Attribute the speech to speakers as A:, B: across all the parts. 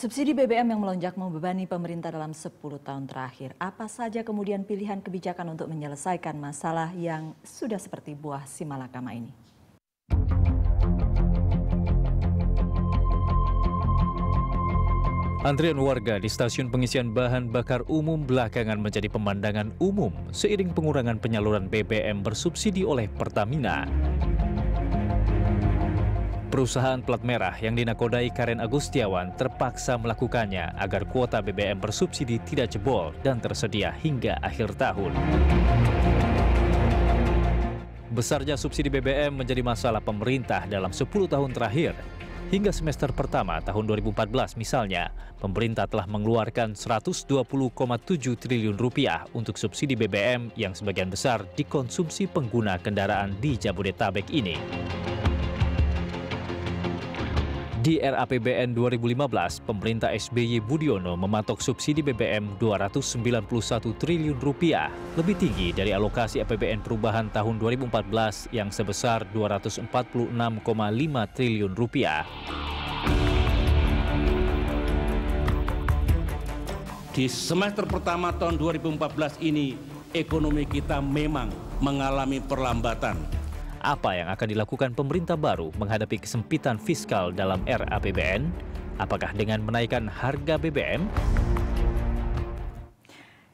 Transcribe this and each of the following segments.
A: Subsidi BBM yang melonjak membebani pemerintah dalam 10 tahun terakhir. Apa saja kemudian pilihan kebijakan untuk menyelesaikan masalah yang sudah seperti buah simalakama ini?
B: Antrian warga di stasiun pengisian bahan bakar umum belakangan menjadi pemandangan umum seiring pengurangan penyaluran BBM bersubsidi oleh Pertamina. Perusahaan plat merah yang dinakodai Karen Agustiawan terpaksa melakukannya agar kuota BBM bersubsidi tidak jebol dan tersedia hingga akhir tahun. Besarnya subsidi BBM menjadi masalah pemerintah dalam 10 tahun terakhir. Hingga semester pertama tahun 2014 misalnya, pemerintah telah mengeluarkan 120,7 triliun rupiah untuk subsidi BBM yang sebagian besar dikonsumsi pengguna kendaraan di Jabodetabek ini. Di RAPBN 2015, pemerintah SBY Budiono mematok subsidi BBM 291 triliun rupiah, lebih tinggi dari alokasi APBN perubahan tahun 2014 yang sebesar 246,5 triliun rupiah. Di semester pertama tahun 2014 ini, ekonomi kita memang mengalami perlambatan apa yang akan dilakukan pemerintah baru menghadapi kesempitan fiskal dalam RAPBN? Apakah dengan menaikkan harga BBM?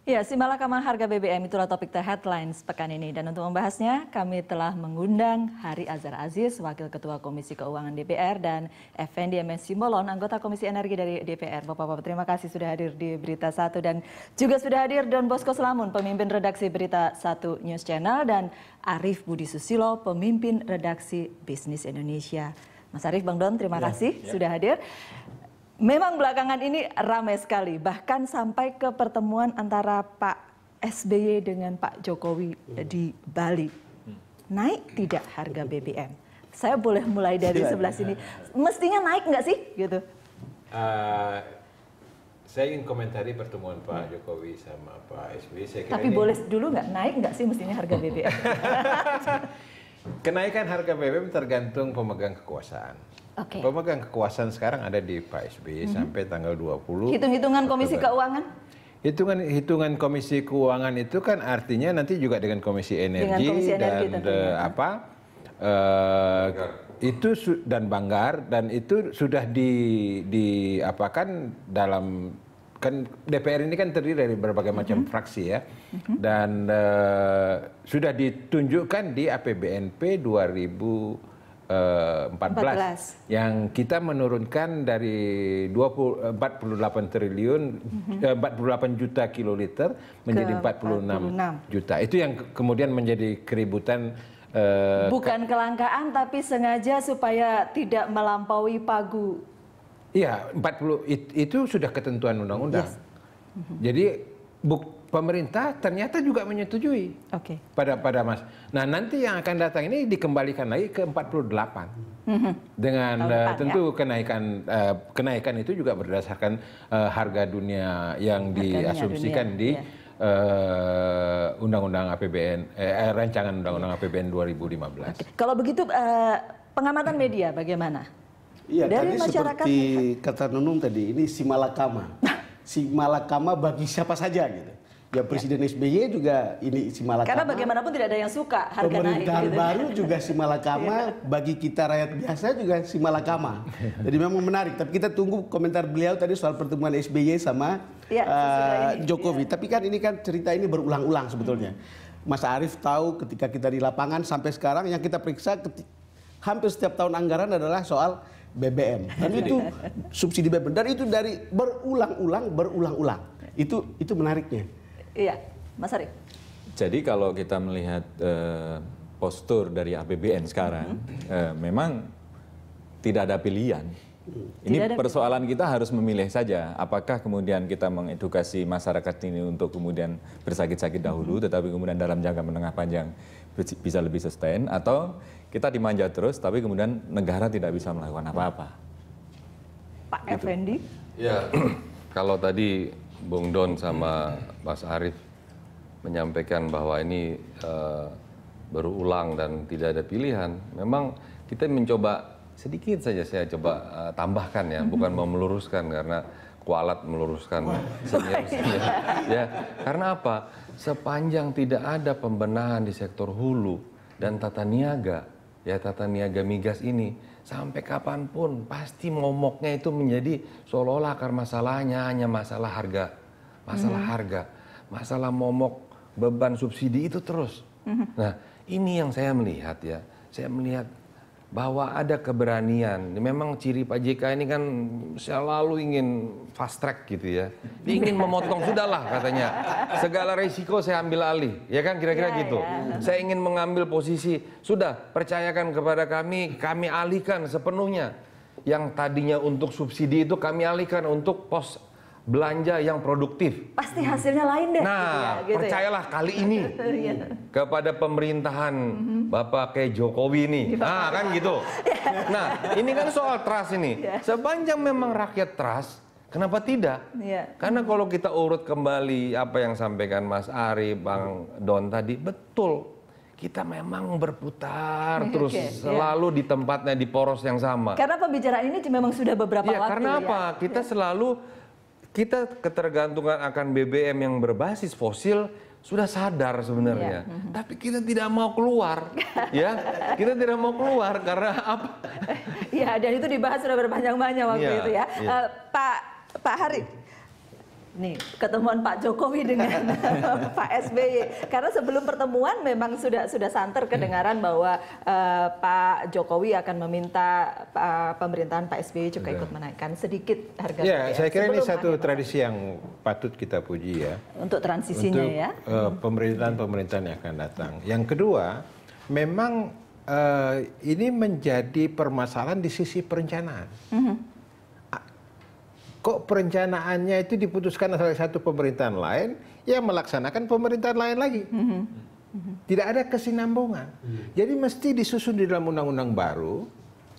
A: Ya, simaklah kamar harga BBM itulah topik The Headlines pekan ini. Dan untuk membahasnya, kami telah mengundang Hari Azhar Aziz, Wakil Ketua Komisi Keuangan DPR, dan Effendi MS Simbolon, anggota Komisi Energi dari DPR. Bapak-Bapak, terima kasih sudah hadir di Berita Satu Dan juga sudah hadir Don Bosco Selamun, pemimpin redaksi Berita Satu News Channel, dan Arif Budi Susilo, pemimpin redaksi Bisnis Indonesia. Mas Arief, Bang Don, terima ya, kasih ya. sudah hadir. Memang belakangan ini ramai sekali, bahkan sampai ke pertemuan antara Pak SBY dengan Pak Jokowi hmm. di Bali. Naik tidak harga BBM? Saya boleh mulai dari iya, sebelah iya. sini. Mestinya naik nggak sih? Gitu.
C: Uh, saya ingin komentari pertemuan Pak Jokowi sama Pak SBY. Saya kira Tapi ini... boleh
A: dulu nggak naik nggak sih mestinya harga BBM?
C: Kenaikan harga BBM tergantung pemegang kekuasaan. Okay. Pemegang kekuasaan sekarang ada di Pak SBY mm -hmm. sampai tanggal 20. Hitung-hitungan Komisi Keuangan? Hitungan hitungan Komisi Keuangan itu kan artinya nanti juga dengan Komisi Energi, dengan komisi energi dan eh, apa uh, itu dan Banggar dan itu sudah di di apakan dalam kan DPR ini kan terdiri dari berbagai mm -hmm. macam fraksi ya mm -hmm. dan uh, sudah ditunjukkan di APBNP 2000 14, eh, 14 yang kita menurunkan dari 20, 48 eh, triliun mm -hmm. 48 juta kiloliter menjadi 46, 46 juta. Itu yang kemudian menjadi keributan uh, bukan
A: ke kelangkaan tapi sengaja supaya tidak melampaui pagu.
C: Iya, 40 it, itu sudah ketentuan undang-undang. Yes. Mm -hmm. Jadi bukti pemerintah ternyata juga menyetujui. Oke. Okay. Pada pada Mas. Nah, nanti yang akan datang ini dikembalikan lagi ke 48. Mm -hmm. Dengan eh, depan, tentu ya? kenaikan uh, kenaikan itu juga berdasarkan uh, harga dunia yang harga diasumsikan dunia, di iya. uh, Undang-Undang APBN eh, rancangan Undang-Undang APBN
D: 2015. Okay.
A: Kalau begitu uh, pengamatan media bagaimana?
D: Iya, tadi masyarakat seperti ya, kata Nunung tadi, ini si malakama. Nah. si malakama bagi siapa saja gitu. Ya Presiden ya. SBY juga ini si Malakama. Karena bagaimanapun
A: tidak ada yang suka harga Pemerintahan naik. Gitu. baru juga
D: si Malakama, iya. bagi kita rakyat biasa juga si Malakama. Jadi memang menarik. Tapi kita tunggu komentar beliau tadi soal pertemuan SBY sama ya, uh, Jokowi. Ya. Tapi kan ini kan cerita ini berulang-ulang sebetulnya. Hmm. Mas Arief tahu ketika kita di lapangan sampai sekarang yang kita periksa hampir setiap tahun anggaran adalah soal BBM. Dan iya. itu subsidi BBM. Dan itu dari berulang-ulang, berulang-ulang. Itu itu menariknya.
A: Iya, Mas Ari.
E: Jadi kalau kita melihat uh, postur dari APBN sekarang, mm -hmm. uh, memang tidak ada pilihan. ini ada... persoalan kita harus memilih saja. Apakah kemudian kita mengedukasi masyarakat ini untuk kemudian bersakit-sakit dahulu, -hmm. tetapi kemudian dalam jangka menengah panjang bisa lebih sustain, atau kita dimanja terus, tapi kemudian negara tidak bisa melakukan apa-apa.
A: Pak gitu. Effendi?
F: Ya, kalau tadi Bung Don sama Mas Arief menyampaikan bahwa ini uh, berulang dan tidak ada pilihan. Memang kita mencoba sedikit saja saya coba uh, tambahkan ya, bukan mau meluruskan karena kualat meluruskan senior-senior.
B: Iya.
E: ya,
F: karena apa? Sepanjang tidak ada pembenahan di sektor hulu dan tata niaga, ya tata niaga migas ini, sampai kapanpun pasti momoknya itu menjadi seolah-olah akar masalahnya hanya masalah harga, masalah -hmm. harga, masalah momok beban subsidi itu terus. -hmm. Nah ini yang saya melihat ya, saya melihat bahwa ada keberanian. Memang ciri Pak JK ini kan selalu ingin fast track gitu ya. Dia ingin memotong sudahlah katanya. Segala risiko saya ambil alih, ya kan kira-kira ya, gitu. Ya. Saya ingin mengambil posisi, sudah percayakan kepada kami, kami alihkan sepenuhnya. Yang tadinya untuk subsidi itu kami alihkan untuk pos belanja yang produktif.
A: Pasti hasilnya lain deh. Nah, iya, gitu ya, gitu percayalah
F: ya. kali ini iya. kepada pemerintahan mhm. Bapak kayak Jokowi ini. Gitu. Nah, kan gitu. nah, ini kan soal trust ini. Iya. Sepanjang memang rakyat trust, kenapa tidak? Karena kalau kita urut kembali apa yang sampaikan Mas Ari, Bang Don tadi, betul kita memang berputar okay, terus okay, selalu yeah. di tempatnya di poros yang sama. Karena
A: pembicaraan ini memang sudah beberapa yeah, waktu. Karena ya. apa? Kita
F: yeah. selalu kita ketergantungan akan BBM yang berbasis fosil sudah sadar sebenarnya,
A: ya. tapi kita tidak mau keluar,
F: ya kita tidak mau keluar karena apa?
A: Ya dan itu dibahas sudah berpanjang-panjang waktu ya, itu ya, ya. Uh, Pak Pak Harif nih ketemuan Pak Jokowi dengan Pak SBY karena sebelum pertemuan memang sudah sudah santer kedengaran bahwa uh, Pak Jokowi akan meminta uh, pemerintahan Pak SBY juga ikut menaikkan sedikit harga ya, ya saya kira sebelum ini satu
C: tradisi yang patut kita puji ya
A: untuk transisinya untuk, ya
C: pemerintahan pemerintahan-pemerintahan yang akan datang. Yang kedua memang uh, ini menjadi permasalahan di sisi perencanaan. uh mhm. -huh kok perencanaannya itu diputuskan oleh satu pemerintahan lain yang melaksanakan pemerintahan lain lagi. Mm -hmm. Tidak ada kesinambungan. Mm -hmm. Jadi mesti disusun di dalam undang-undang baru,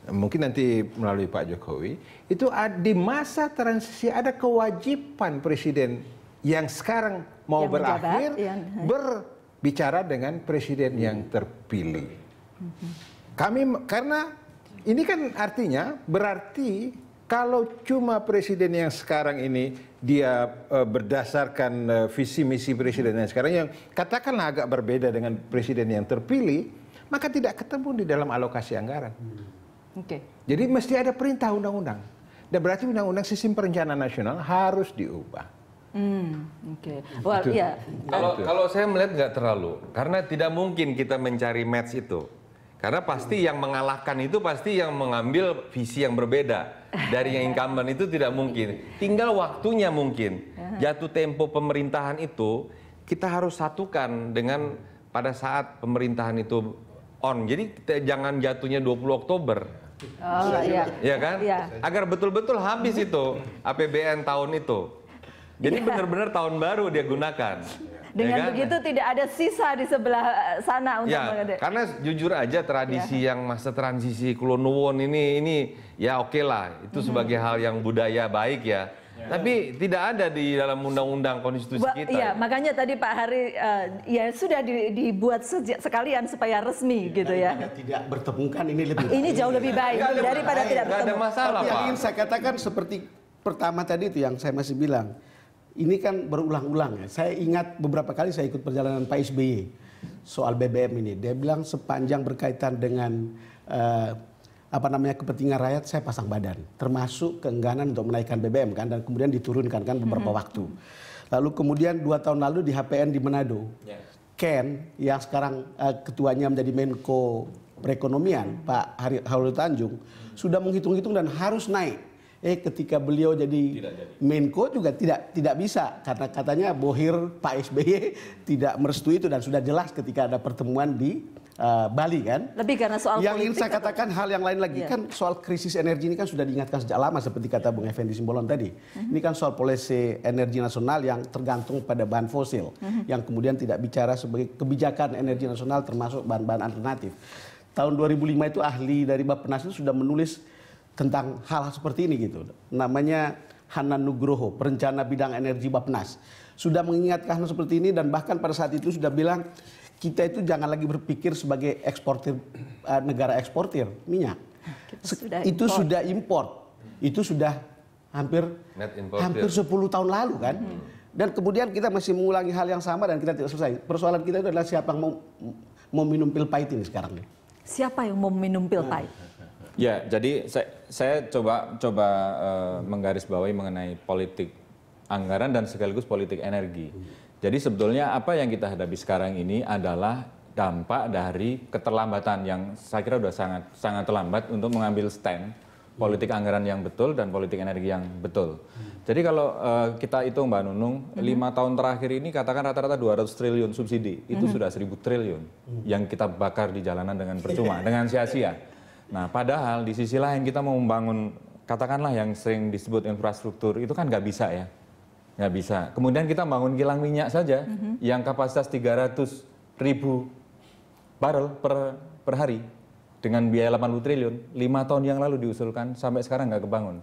C: mungkin nanti melalui Pak Jokowi, itu di masa transisi ada kewajiban presiden yang sekarang mau yang berakhir yang... berbicara dengan presiden mm -hmm. yang mm-hmm. terpilih. Mm -hmm. Kami karena ini kan artinya berarti kalau cuma presiden yang sekarang ini dia uh, berdasarkan uh, visi misi presiden yang sekarang yang katakanlah agak berbeda dengan presiden yang terpilih, maka tidak ketemu di dalam alokasi anggaran. Hmm. Oke. Okay. Jadi mesti ada perintah undang-undang. Dan berarti undang-undang sistem perencanaan nasional harus diubah.
A: Hmm, Oke. Okay. Well, ya.
F: Kalau kalau saya melihat nggak terlalu, karena tidak mungkin kita mencari match itu, karena pasti yang mengalahkan itu pasti yang mengambil visi yang berbeda dari yang incumbent itu tidak mungkin. Tinggal waktunya mungkin. Jatuh tempo pemerintahan itu kita harus satukan dengan pada saat pemerintahan itu on. Jadi kita jangan jatuhnya 20 Oktober.
B: Oh, iya. Ya kan? Iya.
F: Agar betul-betul habis itu APBN tahun itu. Jadi iya. benar-benar tahun baru dia gunakan. Dengan ya kan? begitu
A: tidak ada sisa di sebelah eh, sana untuk ya, Karena
F: jujur aja tradisi ya. yang masa transisi Kulonwon ini ini ya oke okay lah itu hmm. sebagai hal yang budaya baik ya. Ya. Tapi tidak ada di dalam undang-undang konstitusi ba kita.
A: Iya, ya. makanya tadi Pak Hari uh, ya sudah di, dibuat sejak sekalian supaya resmi
D: ya, gitu ya. Tidak bertemu kan ini lebih baik. Ini jauh lebih baik ya, daripada baik. tidak bertemu. Tidak ada masalah, Tapi Pak. yang ingin saya katakan seperti pertama tadi itu yang saya masih bilang ini kan berulang-ulang ya. Saya ingat beberapa kali saya ikut perjalanan Pak SBY soal BBM ini. Dia bilang sepanjang berkaitan dengan uh, apa namanya kepentingan rakyat saya pasang badan, termasuk keengganan untuk menaikkan BBM kan dan kemudian diturunkan kan beberapa mm -hmm. waktu. Lalu kemudian dua tahun lalu di HPN di Manado, yeah. Ken yang sekarang uh, ketuanya menjadi Menko Perekonomian mm -hmm. Pak Haul Tanjung mm -hmm. sudah menghitung-hitung dan harus naik Eh ketika beliau jadi, jadi Menko juga tidak tidak bisa karena katanya Bohir Pak SBY tidak merestui itu dan sudah jelas ketika ada pertemuan di uh, Bali kan.
A: Lebih karena soal yang ingin saya
D: katakan atau... hal yang lain lagi yeah. kan soal krisis energi ini kan sudah diingatkan sejak lama seperti kata Bung Effendi Simbolon tadi. Uh-huh. Ini kan soal polisi energi nasional yang tergantung pada bahan fosil uh-huh. yang kemudian tidak bicara sebagai kebijakan energi nasional termasuk bahan-bahan alternatif. Tahun 2005 itu ahli dari Bappenas sudah menulis tentang hal, -hal seperti ini gitu. Namanya Hanan Nugroho, perencana bidang energi Bapnas. Sudah mengingatkan seperti ini dan bahkan pada saat itu sudah bilang kita itu jangan lagi berpikir sebagai eksportir eh, negara eksportir minyak.
B: Sudah itu import. sudah
D: import. Itu sudah hampir hampir 10 tahun lalu kan. Hmm. Dan kemudian kita masih mengulangi hal yang sama dan kita tidak selesai. Persoalan kita itu adalah siapa yang mau, mau minum pil pahit ini sekarang nih. Siapa yang mau minum pil hmm. pahit? Hmm.
E: Ya, jadi saya, saya coba coba uh, menggarisbawahi mengenai politik anggaran dan sekaligus politik energi. Jadi sebetulnya apa yang kita hadapi sekarang ini adalah dampak dari keterlambatan yang saya kira sudah sangat sangat terlambat untuk mengambil stand politik anggaran yang betul dan politik energi yang betul. Jadi kalau uh, kita hitung Mbak Nunung, mhm. lima mm -hmm. tahun terakhir ini katakan rata-rata 200 triliun subsidi, itu mm -hmm. sudah 1000 triliun mhm. yang kita bakar di jalanan dengan percuma, dengan sia-sia. Nah, padahal di sisi lain kita mau membangun katakanlah yang sering disebut infrastruktur itu kan nggak bisa ya, nggak bisa. Kemudian kita bangun kilang minyak saja mm -hmm. yang kapasitas 300 ribu barrel per per hari dengan biaya 80 triliun, 5 tahun yang lalu diusulkan sampai sekarang nggak kebangun.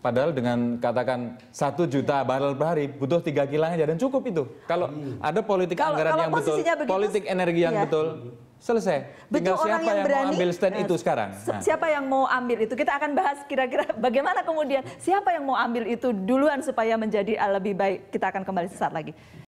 E: Padahal dengan katakan satu juta barrel per hari butuh tiga kilang aja dan cukup itu. Kalau iya. ada politik kalo, anggaran kalo yang betul, begitu, politik energi yang iya. betul, mhm. Selesai. Betul orang siapa yang, berani, mau ambil stand eh, itu sekarang. Nah. Siapa
A: yang mau ambil itu? Kita akan bahas kira-kira bagaimana kemudian siapa yang mau ambil itu duluan supaya menjadi eh, lebih baik. Kita akan kembali sesaat lagi.